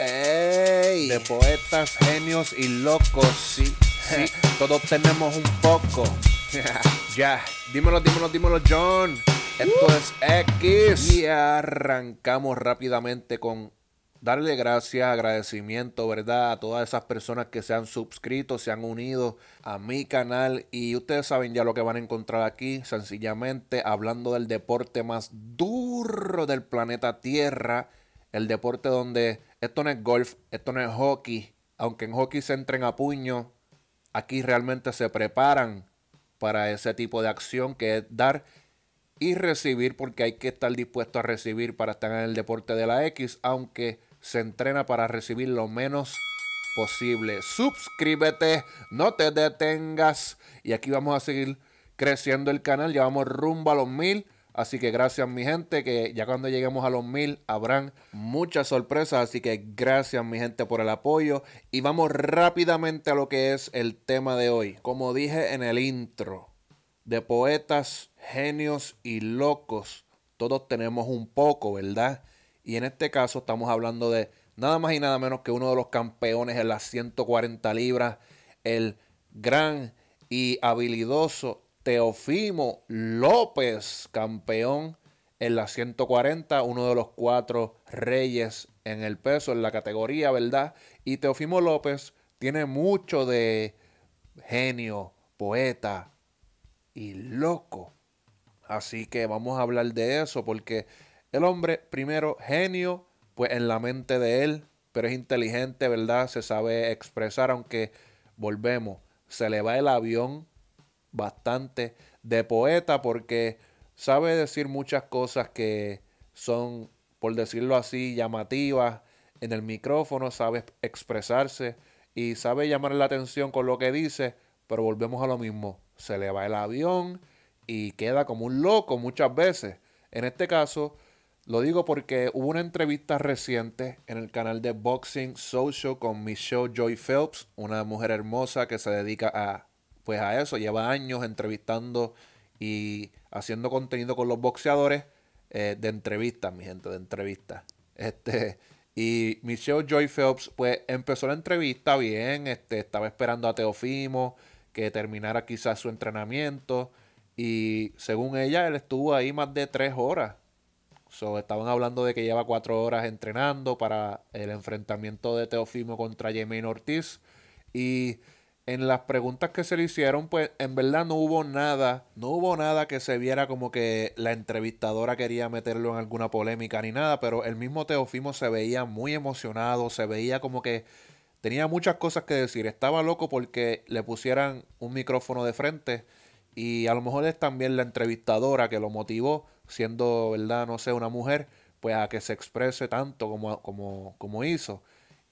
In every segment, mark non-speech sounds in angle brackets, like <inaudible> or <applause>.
De poetas, genios y locos, sí, sí. <laughs> Todos tenemos un poco. <laughs> Ya, dímelo, dímelo, dímelo, John. Esto uh. es X. Y arrancamos rápidamente con darle gracias, agradecimiento, ¿verdad? A todas esas personas que se han suscrito, se han unido a mi canal. Y ustedes saben ya lo que van a encontrar aquí, sencillamente hablando del deporte más duro del planeta Tierra el deporte donde esto no es golf, esto no es hockey, aunque en hockey se entren a puño, aquí realmente se preparan para ese tipo de acción que es dar y recibir, porque hay que estar dispuesto a recibir para estar en el deporte de la X, aunque se entrena para recibir lo menos posible. Suscríbete, no te detengas. Y aquí vamos a seguir creciendo el canal. Llevamos rumbo a los mil. Así que gracias mi gente, que ya cuando lleguemos a los mil habrán muchas sorpresas. Así que gracias mi gente por el apoyo. Y vamos rápidamente a lo que es el tema de hoy. Como dije en el intro, de poetas, genios y locos, todos tenemos un poco, ¿verdad? Y en este caso estamos hablando de nada más y nada menos que uno de los campeones en las 140 libras, el gran y habilidoso Teofimo López, campeón en la 140, uno de los cuatro reyes en el peso, en la categoría, ¿verdad? Y Teofimo López tiene mucho de genio, poeta y loco. Así que vamos a hablar de eso porque el hombre, primero, genio, pues en la mente de él, pero es inteligente, ¿verdad? Se sabe expresar, aunque volvemos, se le va el avión bastante de poeta porque sabe decir muchas cosas que son, por decirlo así, llamativas en el micrófono, sabe expresarse y sabe llamar la atención con lo que dice, pero volvemos a lo mismo, se le va el avión y queda como un loco muchas veces. En este caso, lo digo porque hubo una entrevista reciente en el canal de Boxing Social con Michelle Joy Phelps, una mujer hermosa que se dedica a pues a eso, lleva años entrevistando y haciendo contenido con los boxeadores eh, de entrevistas, mi gente, de entrevistas. Este, y Michelle Joy Phelps, pues empezó la entrevista bien, este, estaba esperando a Teofimo que terminara quizás su entrenamiento. Y según ella, él estuvo ahí más de tres horas. estaban hablando de que lleva cuatro horas entrenando para el enfrentamiento de Teofimo contra Jemaine Ortiz. Y en las preguntas que se le hicieron, pues en verdad no hubo nada, no hubo nada que se viera como que la entrevistadora quería meterlo en alguna polémica ni nada, pero el mismo Teofimo se veía muy emocionado, se veía como que tenía muchas cosas que decir, estaba loco porque le pusieran un micrófono de frente y a lo mejor es también la entrevistadora que lo motivó, siendo, ¿verdad? No sé, una mujer, pues a que se exprese tanto como, como, como hizo.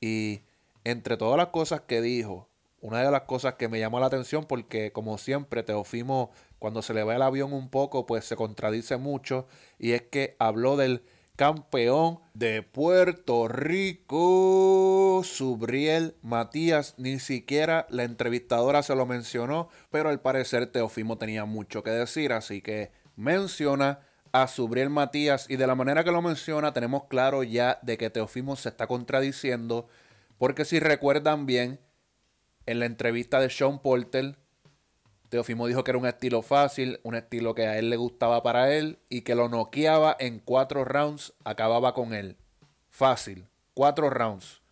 Y entre todas las cosas que dijo, una de las cosas que me llamó la atención porque como siempre Teofimo cuando se le va el avión un poco pues se contradice mucho y es que habló del campeón de Puerto Rico, Subriel Matías, ni siquiera la entrevistadora se lo mencionó, pero al parecer Teofimo tenía mucho que decir, así que menciona a Subriel Matías y de la manera que lo menciona tenemos claro ya de que Teofimo se está contradiciendo, porque si recuerdan bien, en la entrevista de Sean Porter, Teofimo dijo que era un estilo fácil, un estilo que a él le gustaba para él y que lo noqueaba en cuatro rounds, acababa con él. Fácil, cuatro rounds.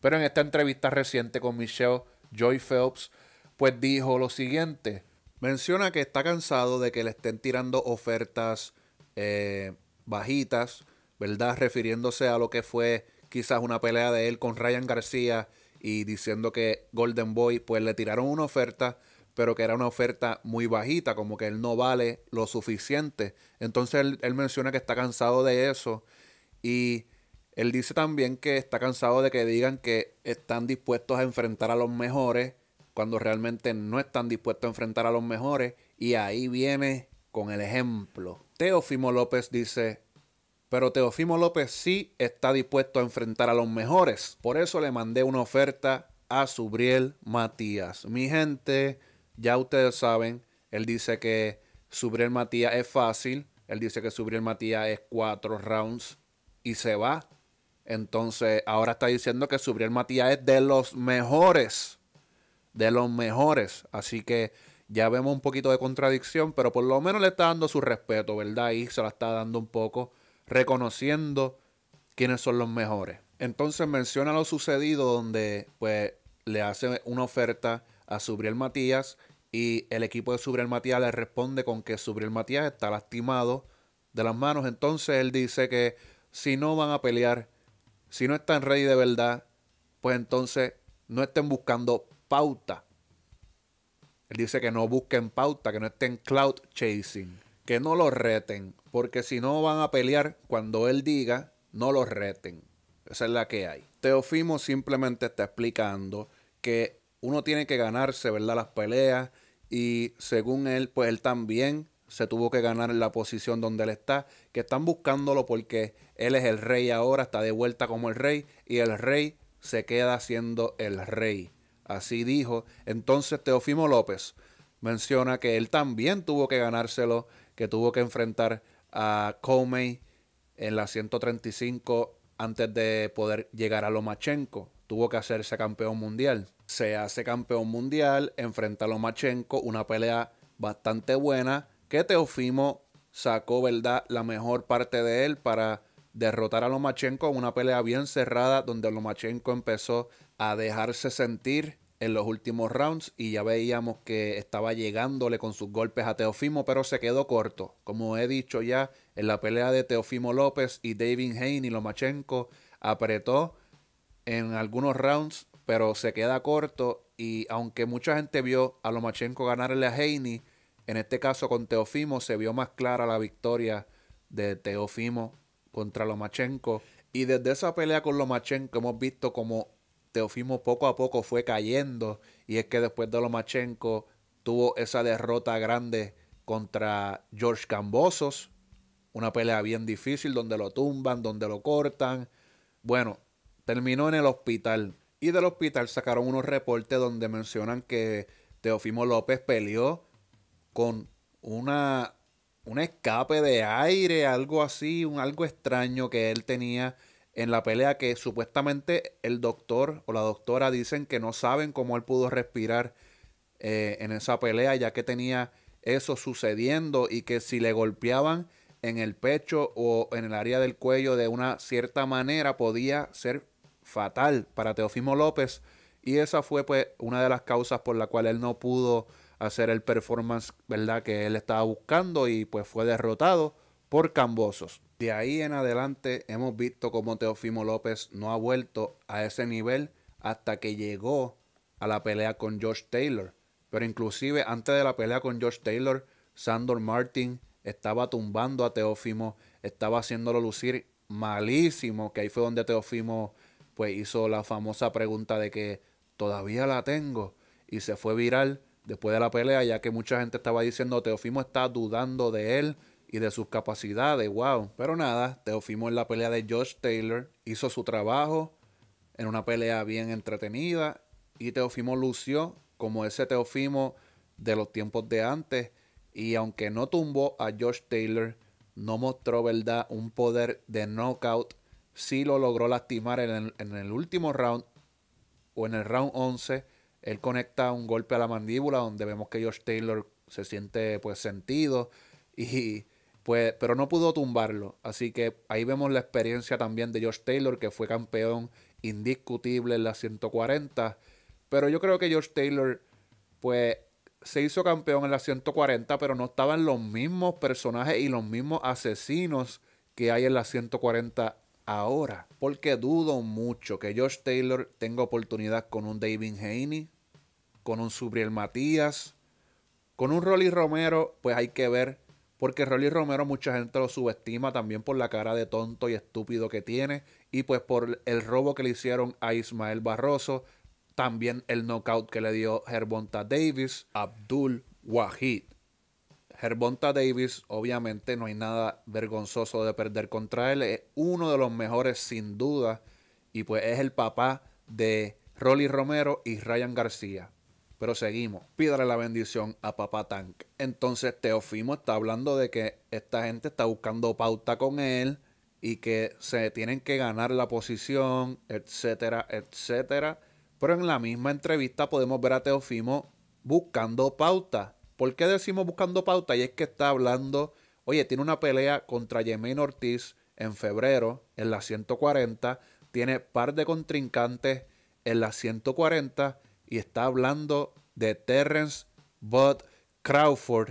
Pero en esta entrevista reciente con Michelle Joy Phelps, pues dijo lo siguiente. Menciona que está cansado de que le estén tirando ofertas eh, bajitas, ¿verdad? Refiriéndose a lo que fue quizás una pelea de él con Ryan García y diciendo que Golden Boy pues le tiraron una oferta, pero que era una oferta muy bajita, como que él no vale lo suficiente. Entonces él, menciona que está cansado de eso y él dice también que está cansado de que digan que están dispuestos a enfrentar a los mejores cuando realmente no están dispuestos a enfrentar a los mejores y ahí viene con el ejemplo. Teofimo López dice, pero Teofimo López sí está dispuesto a enfrentar a los mejores. Por eso le mandé una oferta a Subriel Matías. Mi gente, ya ustedes saben, él dice que Subriel Matías es fácil. Él dice que Subriel Matías es cuatro rounds y se va. Entonces, ahora está diciendo que Subriel Matías es de los mejores. De los mejores. Así que ya vemos un poquito de contradicción, pero por lo menos le está dando su respeto, ¿verdad? Y se la está dando un poco reconociendo quiénes son los mejores. Entonces menciona lo sucedido donde pues le hace una oferta a Subriel Matías y el equipo de Subriel Matías le responde con que Subriel Matías está lastimado de las manos. Entonces él dice que si no van a pelear, si no están rey de verdad, pues entonces no estén buscando pauta. Él dice que no busquen pauta, que no estén cloud chasing, que no lo reten porque si no van a pelear cuando él diga, no los reten. Esa es la que hay. Teofimo simplemente está explicando que uno tiene que ganarse, ¿verdad? Las peleas y según él, pues él también se tuvo que ganar en la posición donde él está, que están buscándolo porque él es el rey ahora, está de vuelta como el rey y el rey se queda siendo el rey. Así dijo. Entonces Teofimo López menciona que él también tuvo que ganárselo, que tuvo que enfrentar a Comey en la 135 antes de poder llegar a Lomachenko. Tuvo que hacerse campeón mundial. Se hace campeón mundial, enfrenta a Lomachenko, una pelea bastante buena que Teofimo sacó, ¿verdad?, la mejor parte de él para derrotar a Lomachenko en una pelea bien cerrada donde Lomachenko empezó a dejarse sentir en los últimos rounds y ya veíamos que estaba llegándole con sus golpes a Teofimo, pero se quedó corto. Como he dicho ya, en la pelea de Teofimo López y David Hayne y Lomachenko apretó en algunos rounds, pero se queda corto y aunque mucha gente vio a Lomachenko ganarle a Haney, en este caso con Teofimo se vio más clara la victoria de Teofimo contra Lomachenko. Y desde esa pelea con Lomachenko hemos visto como Teofimo poco a poco fue cayendo y es que después de Lomachenko tuvo esa derrota grande contra George Cambosos, una pelea bien difícil donde lo tumban, donde lo cortan. Bueno, terminó en el hospital y del hospital sacaron unos reportes donde mencionan que Teofimo López peleó con una un escape de aire, algo así, un algo extraño que él tenía en la pelea que supuestamente el doctor o la doctora dicen que no saben cómo él pudo respirar eh, en esa pelea, ya que tenía eso sucediendo y que si le golpeaban en el pecho o en el área del cuello de una cierta manera podía ser fatal para Teofimo López y esa fue pues una de las causas por la cual él no pudo hacer el performance, ¿verdad? que él estaba buscando y pues fue derrotado por Cambosos. De ahí en adelante hemos visto cómo Teofimo López no ha vuelto a ese nivel hasta que llegó a la pelea con George Taylor. Pero inclusive antes de la pelea con George Taylor, Sandor Martin estaba tumbando a Teofimo, estaba haciéndolo lucir malísimo, que ahí fue donde Teofimo pues hizo la famosa pregunta de que todavía la tengo y se fue viral después de la pelea, ya que mucha gente estaba diciendo Teofimo está dudando de él, y de sus capacidades, wow. Pero nada, Teofimo en la pelea de Josh Taylor hizo su trabajo en una pelea bien entretenida y Teofimo lució como ese Teofimo de los tiempos de antes y aunque no tumbó a Josh Taylor, no mostró verdad un poder de knockout, sí lo logró lastimar en el, último round o en el round 11, él conecta un golpe a la mandíbula donde vemos que Josh Taylor se siente pues sentido <laughs> y pues, pero no pudo tumbarlo. Así que ahí vemos la experiencia también de George Taylor, que fue campeón indiscutible en las 140. Pero yo creo que George Taylor, pues, se hizo campeón en las 140, pero no estaban los mismos personajes y los mismos asesinos que hay en la 140 ahora. Porque dudo mucho que George Taylor tenga oportunidad con un David Haney, con un Subriel Matías, con un Rolly Romero, pues hay que ver porque Rolly Romero mucha gente lo subestima también por la cara de tonto y estúpido que tiene y pues por el robo que le hicieron a Ismael Barroso, también el knockout que le dio Herbonta Davis, Abdul Wahid. Herbonta Davis, obviamente no hay nada vergonzoso de perder contra él, es uno de los mejores sin duda y pues es el papá de Rolly Romero y Ryan García. Pero seguimos. Pídale la bendición a Papá Tank. Entonces Teofimo está hablando de que esta gente está buscando pauta con él y que se tienen que ganar la posición, etcétera, etcétera. Pero en la misma entrevista podemos ver a Teofimo buscando pauta. ¿Por qué decimos buscando pauta? Y es que está hablando, oye, tiene una pelea contra Yemen Ortiz en febrero, en la 140, tiene par de contrincantes en la 140 y está hablando de Terrence Bud Crawford,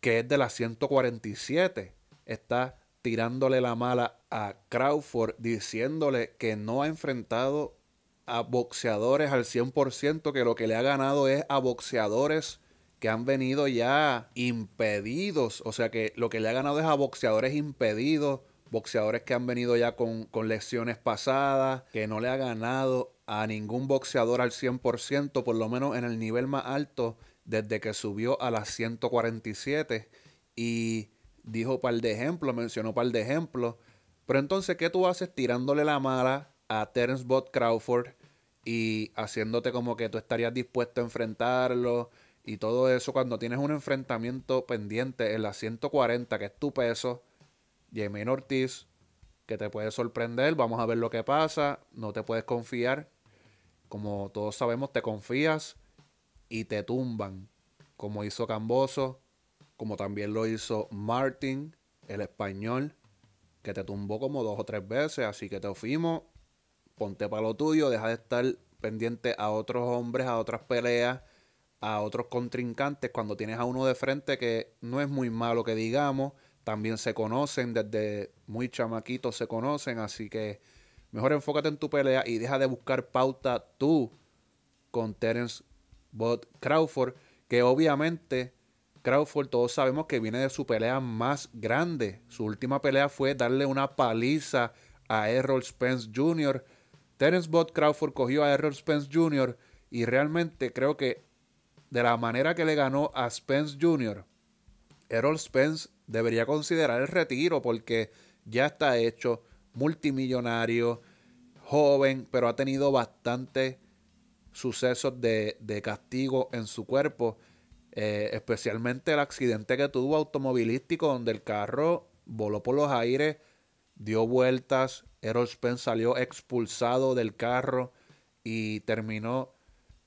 que es de la 147. Está tirándole la mala a Crawford, diciéndole que no ha enfrentado a boxeadores al 100%, que lo que le ha ganado es a boxeadores que han venido ya impedidos. O sea que lo que le ha ganado es a boxeadores impedidos, boxeadores que han venido ya con, con lesiones pasadas, que no le ha ganado a ningún boxeador al 100%, por lo menos en el nivel más alto, desde que subió a las 147. Y dijo par de ejemplos, mencionó par de ejemplos. Pero entonces, ¿qué tú haces tirándole la mala a Terence Bot Crawford y haciéndote como que tú estarías dispuesto a enfrentarlo y todo eso cuando tienes un enfrentamiento pendiente en las 140, que es tu peso? Jamie Ortiz, que te puede sorprender, vamos a ver lo que pasa, no te puedes confiar como todos sabemos, te confías y te tumban, como hizo Camboso, como también lo hizo Martin, el español, que te tumbó como dos o tres veces, así que te fuimos, ponte para lo tuyo, deja de estar pendiente a otros hombres, a otras peleas, a otros contrincantes, cuando tienes a uno de frente que no es muy malo que digamos, también se conocen desde muy chamaquitos, se conocen, así que Mejor enfócate en tu pelea y deja de buscar pauta tú con Terence Bot Crawford, que obviamente Crawford todos sabemos que viene de su pelea más grande. Su última pelea fue darle una paliza a Errol Spence Jr. Terence Bot Crawford cogió a Errol Spence Jr. y realmente creo que de la manera que le ganó a Spence Jr., Errol Spence debería considerar el retiro porque ya está hecho multimillonario, joven, pero ha tenido bastantes sucesos de, castigo en su cuerpo. Eh, especialmente el accidente que tuvo automovilístico donde el carro voló por los aires, dio vueltas, Errol Spence salió expulsado del carro y terminó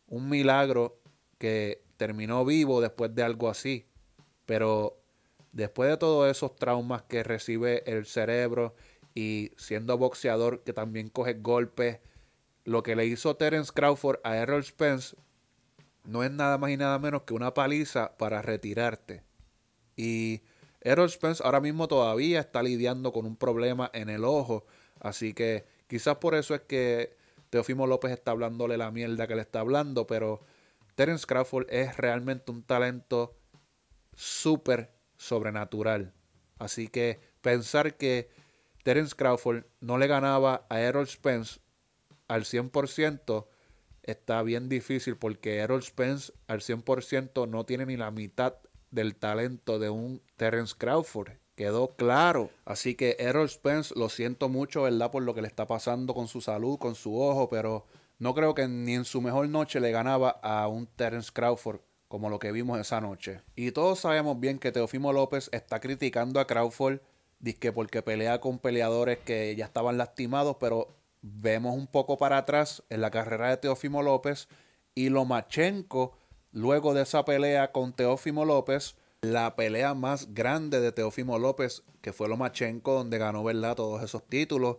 un milagro que terminó vivo después de algo así. Pero después de todos esos traumas que recibe el cerebro y siendo boxeador que también coge golpes. Lo que le hizo Terence Crawford a Errol Spence no es nada más y nada menos que una paliza para retirarte. Y Errol Spence ahora mismo todavía está lidiando con un problema en el ojo. Así que quizás por eso es que Teofimo López está hablándole la mierda que le está hablando, pero Terence Crawford es realmente un talento súper sobrenatural. Así que pensar que Terence Crawford no le ganaba a Errol Spence al 100%, está bien difícil porque Errol Spence al 100% no tiene ni la mitad del talento de un Terence Crawford. Quedó claro. Así que Errol Spence, lo siento mucho, ¿verdad? Por lo que le está pasando con su salud, con su ojo, pero no creo que ni en su mejor noche le ganaba a un Terence Crawford como lo que vimos esa noche. Y todos sabemos bien que Teofimo López está criticando a Crawford Dice porque pelea con peleadores que ya estaban lastimados, pero vemos un poco para atrás en la carrera de Teófimo López y Lomachenko, luego de esa pelea con Teófimo López, la pelea más grande de Teófimo López, que fue Lomachenko, donde ganó, ¿verdad?, todos esos títulos.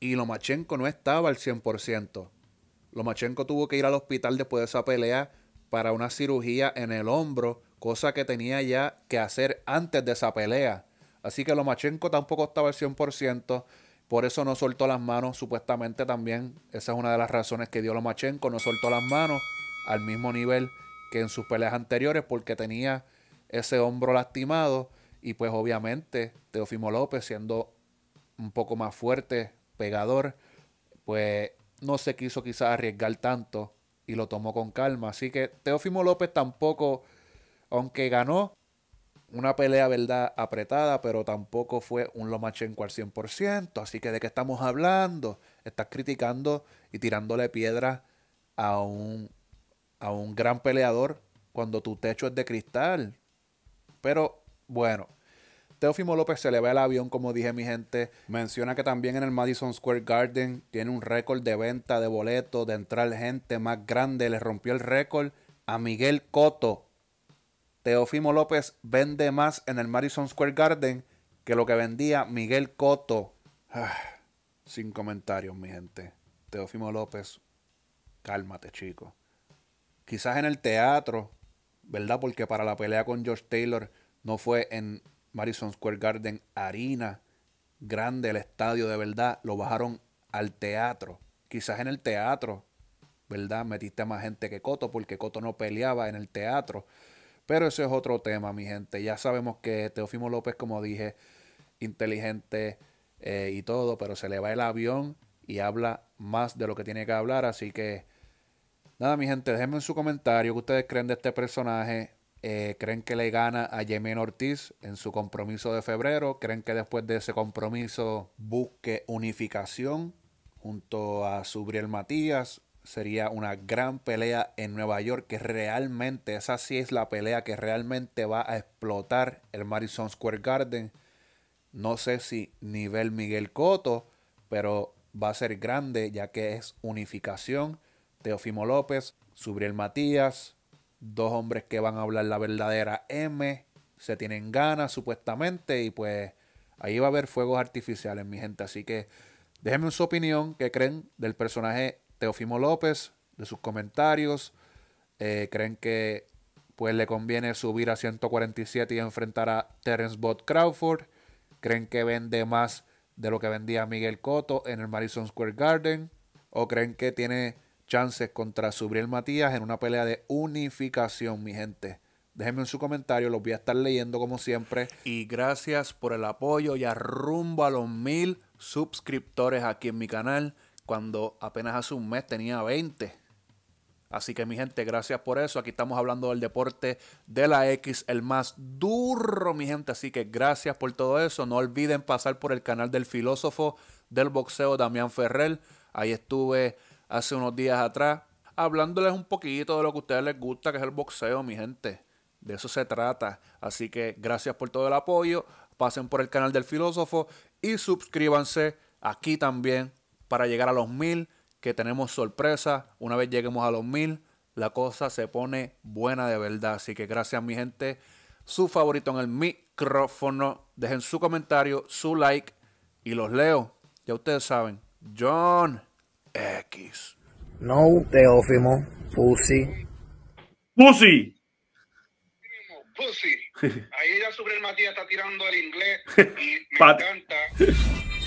Y Lomachenko no estaba al 100%. Lomachenko tuvo que ir al hospital después de esa pelea para una cirugía en el hombro, cosa que tenía ya que hacer antes de esa pelea. Así que Lomachenko tampoco estaba al 100%, por eso no soltó las manos, supuestamente también. Esa es una de las razones que dio Lomachenko, no soltó las manos al mismo nivel que en sus peleas anteriores porque tenía ese hombro lastimado y pues obviamente Teofimo López siendo un poco más fuerte, pegador, pues no se quiso quizás arriesgar tanto y lo tomó con calma. Así que Teofimo López tampoco, aunque ganó, una pelea, ¿verdad? Apretada, pero tampoco fue un Lomachenko al 100%. Así que, ¿de qué estamos hablando? Estás criticando y tirándole piedra a un, a un gran peleador cuando tu techo es de cristal. Pero bueno, Teofimo López se le ve el avión, como dije mi gente. Menciona que también en el Madison Square Garden tiene un récord de venta de boletos, de entrar gente más grande. Le rompió el récord a Miguel Coto. Teofimo López vende más en el Madison Square Garden que lo que vendía Miguel Cotto. Ah, sin comentarios, mi gente. Teofimo López, cálmate, chico. Quizás en el teatro, ¿verdad? Porque para la pelea con George Taylor no fue en Madison Square Garden harina grande el estadio de verdad, lo bajaron al teatro. Quizás en el teatro, ¿verdad? Metiste a más gente que Coto porque Coto no peleaba en el teatro. Pero eso es otro tema, mi gente. Ya sabemos que Teofimo López, como dije, inteligente eh, y todo, pero se le va el avión y habla más de lo que tiene que hablar. Así que, nada, mi gente, déjenme en su comentario qué ustedes creen de este personaje. Eh, ¿Creen que le gana a Yemen Ortiz en su compromiso de febrero? ¿Creen que después de ese compromiso busque unificación junto a Subriel Matías? sería una gran pelea en Nueva York, que realmente, esa sí es la pelea que realmente va a explotar el Madison Square Garden. No sé si nivel Miguel Coto, pero va a ser grande ya que es unificación. Teofimo López, Subriel Matías, dos hombres que van a hablar la verdadera M, se tienen ganas supuestamente y pues ahí va a haber fuegos artificiales, mi gente. Así que déjenme su opinión, qué creen del personaje Teofimo López, de sus comentarios. Eh, creen que pues le conviene subir a 147 y enfrentar a Terence Bot Crawford. Creen que vende más de lo que vendía Miguel Cotto en el Madison Square Garden. O creen que tiene chances contra Subriel Matías en una pelea de unificación, mi gente. Déjenme en su comentario, los voy a estar leyendo como siempre. Y gracias por el apoyo y rumbo a los mil suscriptores aquí en mi canal cuando apenas hace un mes tenía 20. Así que mi gente, gracias por eso. Aquí estamos hablando del deporte de la X, el más duro, mi gente. Así que gracias por todo eso. No olviden pasar por el canal del filósofo del boxeo, Damián Ferrer. Ahí estuve hace unos días atrás hablándoles un poquito de lo que a ustedes les gusta, que es el boxeo, mi gente. De eso se trata. Así que gracias por todo el apoyo. Pasen por el canal del filósofo y suscríbanse aquí también para llegar a los mil, que tenemos sorpresa. Una vez lleguemos a los mil, la cosa se pone buena de verdad. Así que gracias mi gente, su favorito en el micrófono. Dejen su comentario, su like y los leo. Ya ustedes saben, John X. No, Teófimo, Pussy. Pussy. Pussy. <laughs> Ahí ya sobre el Matías está tirando el inglés <laughs> y me encanta.